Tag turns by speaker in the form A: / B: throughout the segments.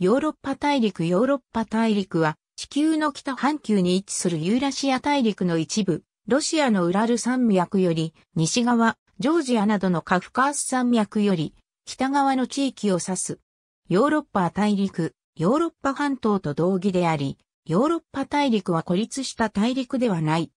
A: ヨーロッパ大陸ヨーロッパ大陸は地球の北半球に位置するユーラシア大陸の一部、ロシアのウラル山脈より西側、ジョージアなどのカフカース山脈より北側の地域を指す。ヨーロッパ大陸、ヨーロッパ半島と同義であり、ヨーロッパ大陸は孤立した大陸ではない。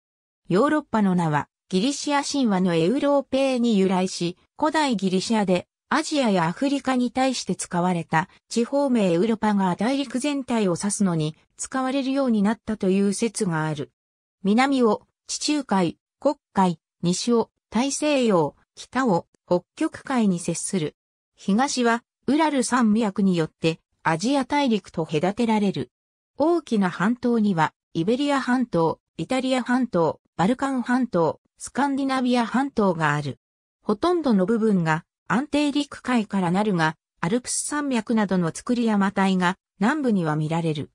A: ヨーロッパの名はギリシア神話のエウローペーに由来し、古代ギリシアでアジアやアフリカに対して使われた地方名ウロパが大陸全体を指すのに使われるようになったという説がある。南を地中海、黒海、西を大西洋、北を北極海に接する。東はウラル山脈によってアジア大陸と隔てられる。大きな半島にはイベリア半島、イタリア半島、バルカン半島、スカンディナビア半島がある。ほとんどの部分が安定陸海からなるが、アルプス山脈などの作り山帯が南部には見られる。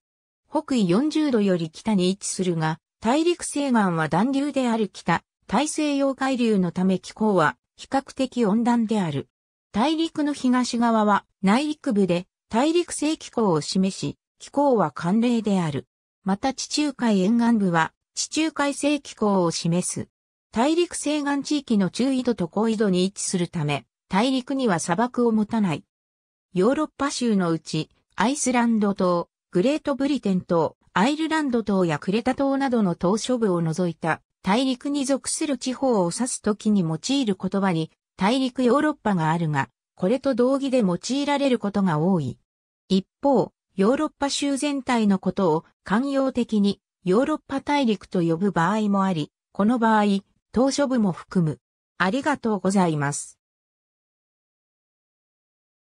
A: 北緯40度より北に位置するが、大陸西岸は暖流である北、大西洋海流のため気候は比較的温暖である。大陸の東側は内陸部で大陸性気候を示し、気候は寒冷である。また地中海沿岸部は地中海性気候を示す。大陸西岸地域の中緯度と高緯度に位置するため、大陸には砂漠を持たない。ヨーロッパ州のうち、アイスランド島、グレートブリテン島、アイルランド島やクレタ島などの島嶼部を除いた大陸に属する地方を指すときに用いる言葉に大陸ヨーロッパがあるが、これと同義で用いられることが多い。一方、ヨーロッパ州全体のことを慣用的にヨーロッパ大陸と呼ぶ場合もあり、この場合、島嶼部も含む。ありがとうござ
B: います。